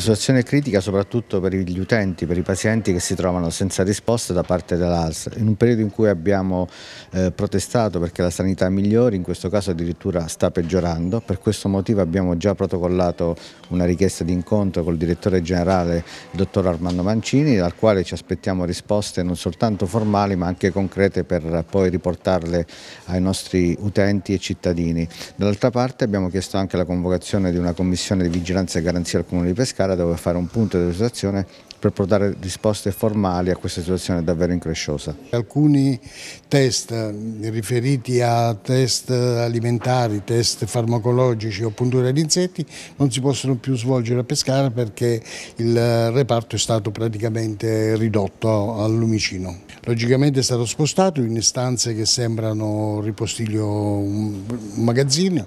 Una situazione critica soprattutto per gli utenti, per i pazienti che si trovano senza risposte da parte dell'ALS. In un periodo in cui abbiamo eh, protestato perché la sanità migliori, in questo caso addirittura sta peggiorando, per questo motivo abbiamo già protocollato una richiesta di incontro col direttore generale, dottor Armando Mancini, dal quale ci aspettiamo risposte non soltanto formali ma anche concrete per poi riportarle ai nostri utenti e cittadini. Dall'altra parte abbiamo chiesto anche la convocazione di una commissione di vigilanza e garanzia al Comune di Pescara gara dove fare un punto di situazione per portare risposte formali a questa situazione davvero incresciosa. Alcuni test riferiti a test alimentari, test farmacologici o punture di insetti non si possono più svolgere a Pescara perché il reparto è stato praticamente ridotto al lumicino. Logicamente è stato spostato in stanze che sembrano ripostiglio un magazzino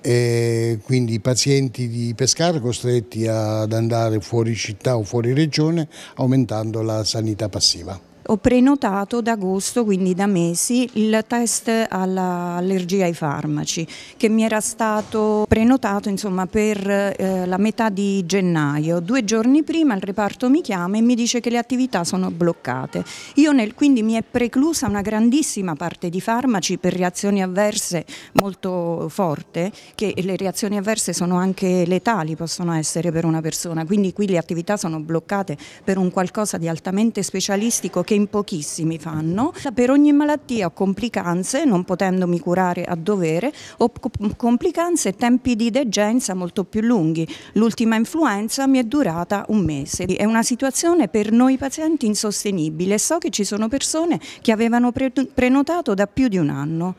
e quindi i pazienti di Pescara costretti ad andare fuori città o fuori regione aumentando la sanità passiva ho prenotato da agosto, quindi da mesi, il test all'allergia ai farmaci che mi era stato prenotato insomma, per eh, la metà di gennaio. Due giorni prima il reparto mi chiama e mi dice che le attività sono bloccate. Io nel, quindi mi è preclusa una grandissima parte di farmaci per reazioni avverse molto forte, che le reazioni avverse sono anche letali, possono essere per una persona, quindi qui le attività sono bloccate per un qualcosa di altamente specialistico che in pochissimi fanno, cioè, per ogni malattia ho complicanze, non potendomi curare a dovere, ho complicanze e tempi di degenza molto più lunghi. L'ultima influenza mi è durata un mese. È una situazione per noi pazienti insostenibile. So che ci sono persone che avevano pre prenotato da più di un anno.